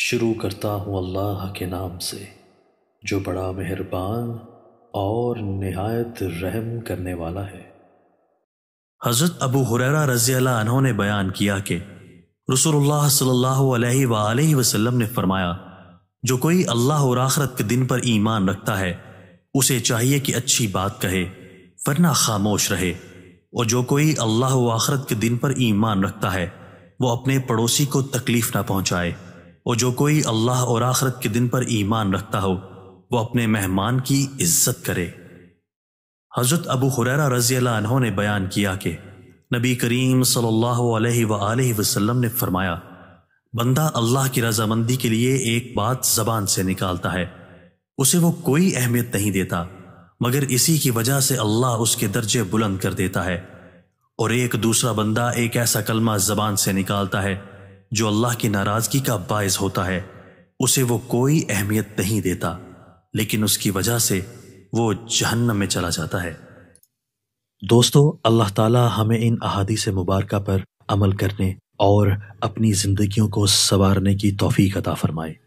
शुरू करता हूँ अल्लाह के नाम से जो बड़ा मेहरबान और नहायत रहम करने वाला है हज़रत अबू हुररा रज़ी अल्लाह ने बयान किया कि रसूलुल्लाह सल्लल्लाहु अलैहि वसल्लम ने फरमाया जो कोई अल्लाह और आखरत के दिन पर ईमान रखता है उसे चाहिए कि अच्छी बात कहे वरना खामोश रहे और जो कोई अल्लाह आखरत के दिन पर ईमान रखता है वो अपने पड़ोसी को तकलीफ ना पहुंचाए और जो कोई अल्लाह और आखरत के दिन पर ईमान रखता हो वो अपने मेहमान की इज्जत करे हजरत अबू हुररा रजी उन्होंने ने बयान किया कि नबी करीम सल्लल्लाहु अलैहि सल्ला वसल्लम ने फरमाया बंदा अल्लाह की रजामंदी के लिए एक बात जबान से निकालता है उसे वो कोई अहमियत नहीं देता मगर इसी की वजह से अल्लाह उसके दर्जे बुलंद कर देता है और एक दूसरा बंदा एक ऐसा कलमा जबान से निकालता है जो अल्लाह की नाराजगी का बायस होता है उसे वो कोई अहमियत नहीं देता लेकिन उसकी वजह से वो जहन्नम में चला जाता है दोस्तों अल्लाह ताला हमें इन अहादी से मुबारक पर अमल करने और अपनी ज़िंदगियों को संवारने की तोफ़ी अता फ़रमाए